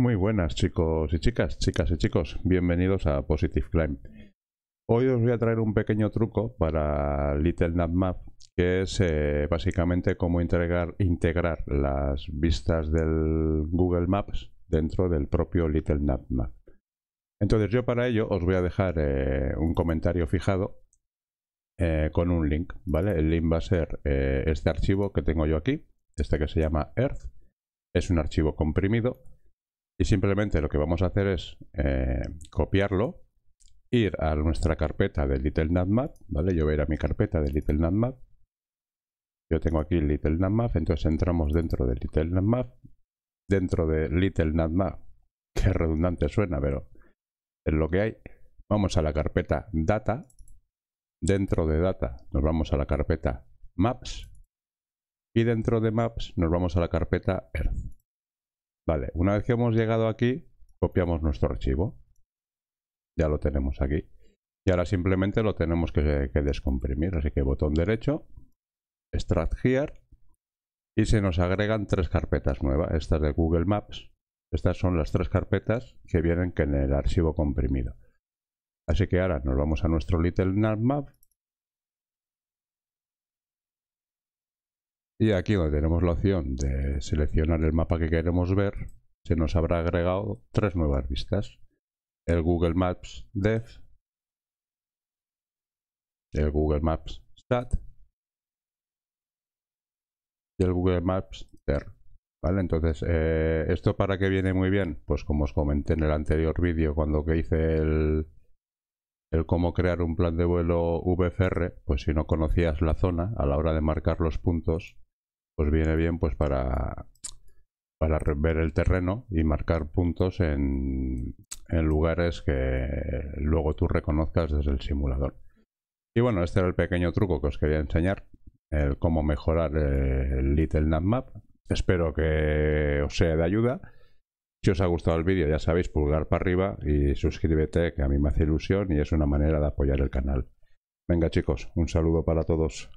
Muy buenas chicos y chicas, chicas y chicos, bienvenidos a Positive Climb. Hoy os voy a traer un pequeño truco para Little Map, que es eh, básicamente cómo integrar, integrar las vistas del Google Maps dentro del propio Little Map. Entonces yo para ello os voy a dejar eh, un comentario fijado eh, con un link, ¿vale? El link va a ser este archivo que tengo yo aquí, este que se llama Earth. Es un archivo comprimido y simplemente lo que vamos a hacer es eh, copiarlo, ir a nuestra carpeta de Little Natmap, ¿vale? Yo voy a ir a mi carpeta de Little Natmap. Yo tengo aquí Little Natmap, entonces entramos dentro de Little dentro de Little Natmap. que redundante suena, pero es lo que hay. Vamos a la carpeta Data, dentro de Data nos vamos a la carpeta Maps y dentro de Maps nos vamos a la carpeta Earth. Vale, una vez que hemos llegado aquí, copiamos nuestro archivo. Ya lo tenemos aquí. Y ahora simplemente lo tenemos que, descomprimir. Así que botón derecho, extract here. Y se nos agregan tres carpetas nuevas. Estas de Google Maps. Estas son las tres carpetas que vienen en el archivo comprimido. Así que ahora nos vamos a nuestro Little Map Y aquí donde tenemos la opción de seleccionar el mapa que queremos ver, se nos habrá agregado tres nuevas vistas. El Google Maps Dev, el Google Maps Stat y el Google Maps Ter. ¿Vale? Entonces, eh, ¿esto para qué viene muy bien? Pues como os comenté en el anterior vídeo cuando hice el, el cómo crear un plan de vuelo VFR, pues si no conocías la zona, a la hora de marcar los puntos, pues viene bien pues para, para ver el terreno y marcar puntos en, en lugares que luego tú reconozcas desde el simulador. Y bueno, este era el pequeño truco que os quería enseñar, el cómo mejorar el Little Map. Espero que os sea de ayuda. Si os ha gustado el vídeo, ya sabéis, pulgar para arriba y suscríbete, que a mí me hace ilusión y es una manera de apoyar el canal. Venga chicos, un saludo para todos.